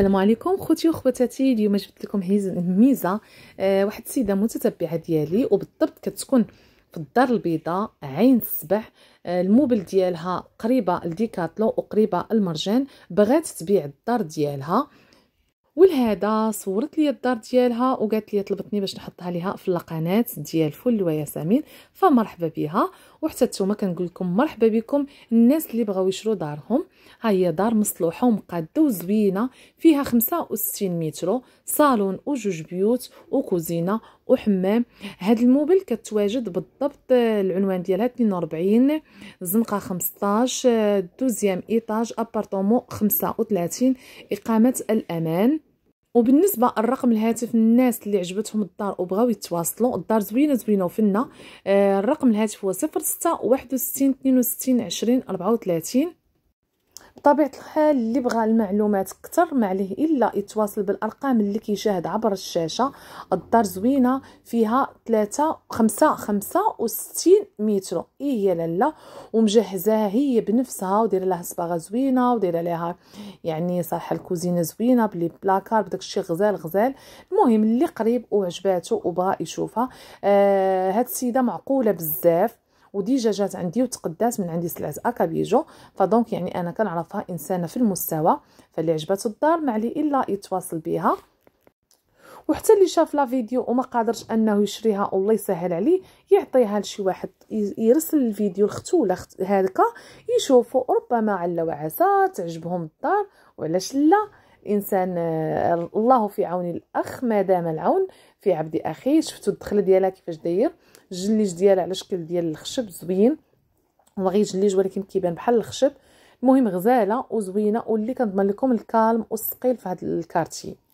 السلام عليكم خوتي وخواتاتي اليوم جبت لكم ميزه آه واحد السيده متتبعه ديالي وبالضبط كتكون في الدار البيضاء عين السبع آه الموبل ديالها قريبه لديكاتلو وقريبه المرجان بغات تبيع الدار ديالها ولهذا صورت لي الدار ديالها وقالت لي طلبتني باش نحطها ليها في القناه ديال فل وياسمين فمرحبا بها وحتى نتوما كنقول لكم مرحبا بكم الناس اللي بغاو يشرو دارهم ها هي دار مصلوحه ومقاده وزوينه فيها خمسة وستين متر صالون وجوج بيوت وكوزينه وحمام هاد الموبل كتواجد بالضبط العنوان ديالها 42 زنقه 15 دوزيام ايطاج ابارطومون 35 اقامه الامان وبالنسبه الرقم الهاتف الناس اللي عجبتهم الدار وبغاو يتواصلوا الدار زوينه زوينه وفنه آه، الرقم الهاتف هو 06 61 62 20 34 بطبيعه الحال اللي بغى المعلومات اكثر ما عليه الا يتواصل بالارقام اللي كيشاهد عبر الشاشه الدار زوينه فيها 3 5 65 متر ايه يا لاله ومجهزاها هي بنفسها ودير لها صباغه زوينه ودير لها يعني صالحه الكوزينه زوينه بلي بلاكار بداك الشيء غزال غزال المهم اللي قريب وعجباتو وبغى يشوفها آه هاد السيده معقوله بزاف وديجا جات عندي وتقدات من عندي سلعه اكابيجو فدونك يعني انا كنعرفها انسانه في المستوى فاللي عجبته الدار ما عليه الا يتواصل بها وحتى اللي شاف لا فيديو وما قادرش انه يشريها الله يسهل عليه يعطيها لشي واحد يرسل الفيديو لختو ولا هكا يشوفوا ربما على وعسى تعجبهم الدار وعلاش لا الانسان آه، الله في عون الاخ ما دام العون في عبد اخيه شفتوا الدخله ديالها كيفاش داير الجليج ديالها على شكل ديال الخشب زوين وغير جليج ولكن كيبان بحال الخشب المهم غزاله وزوينه واللي كنضمن لكم الكالم والثقيل في هذا الكارتي